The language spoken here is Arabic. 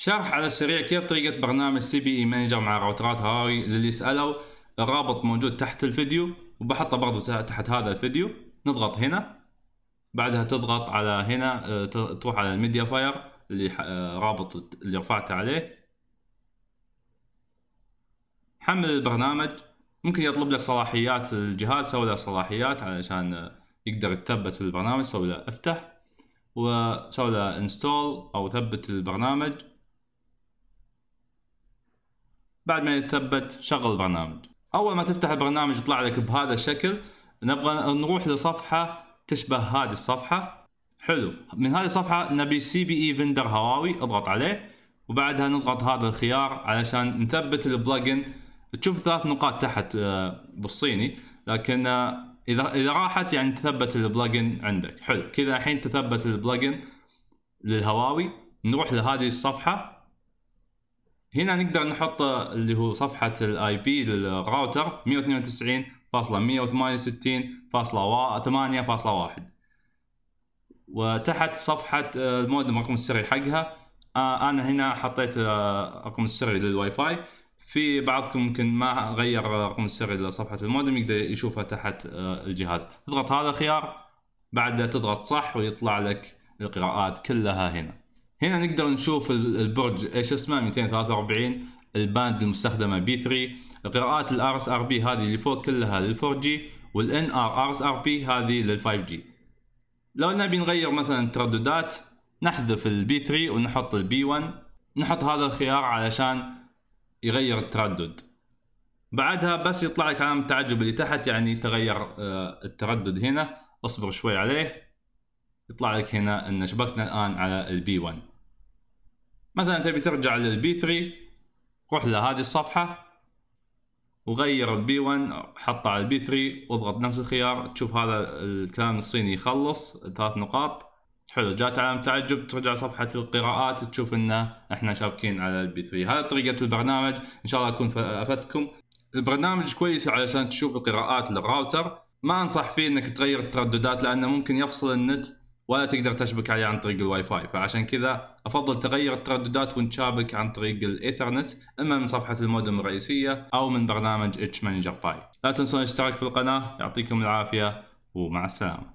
شرح على السريع كيف طريقة برنامج سي بي اي مانجر مع راوترات هاوي للي سألوا الرابط موجود تحت الفيديو وبحطه برضو تحت هذا الفيديو نضغط هنا بعدها تضغط على هنا آه، تروح على الميديا فاير اللي آه، رابط اللي رفعته عليه حمل البرنامج ممكن يطلب لك صلاحيات الجهاز سوي له صلاحيات علشان آه، يقدر يتثبت في البرنامج سوي له افتح وسوي له انستول او ثبت البرنامج بعد ما يثبت شغل البرنامج اول ما تفتح البرنامج يطلع لك بهذا الشكل نبغى نروح لصفحه تشبه هذه الصفحه حلو من هذه الصفحه نبي سي بي اي فندر هواوي اضغط عليه وبعدها نضغط هذا الخيار علشان نثبت البلجن تشوف ثلاث نقاط تحت آه، بالصيني لكن آه، اذا اذا راحت يعني تثبت البلجن عندك حلو كذا الحين تثبت البلجن للهواوي نروح لهذه الصفحه هنا نقدر نحط اللي هو صفحه الاي بي للراوتر 192.168.8.1 وتحت صفحه آه، المودم رقم السري حقها آه، انا هنا حطيت آه، رقم السري للواي فاي في بعضكم ممكن ما غير رقم السري لصفحه المودم يقدر يشوفها تحت الجهاز تضغط هذا الخيار بعد تضغط صح ويطلع لك القراءات كلها هنا هنا نقدر نشوف البرج ايش اسمه 243 الباند المستخدمه بي 3 قراءات الار اس ار بي هذه اللي فوق كلها لل 4 جي والان ار ار اس ار بي هذه لل 5 جي لو نبي نغير مثلا الترددات نحذف البي 3 ونحط البي 1 نحط هذا الخيار علشان يغير التردد بعدها بس يطلع لك علامة التعجب اللي تحت يعني تغير آه، التردد هنا اصبر شوي عليه يطلع لك هنا ان شبكنا الان على البي 1 مثلا تبي ترجع للبي 3 روح لهذه الصفحه وغير البي 1 حطه على البي 3 واضغط نفس الخيار تشوف هذا الكلام الصيني يخلص ثلاث نقاط حلو جات علامة تعجب ترجع صفحة القراءات تشوف انه احنا شابكين على البي 3 هذه طريقة البرنامج ان شاء الله اكون افدتكم البرنامج كويس علشان تشوف القراءات للراوتر ما انصح فيه انك تغير الترددات لانه ممكن يفصل النت ولا تقدر تشبك عليه عن طريق الواي فاي فعشان كذا افضل تغير الترددات وانت شابك عن طريق الايثرنت اما من صفحه المودم الرئيسيه او من برنامج اتش مانجر باي لا تنسون الاشتراك في القناه يعطيكم العافيه ومع السلامه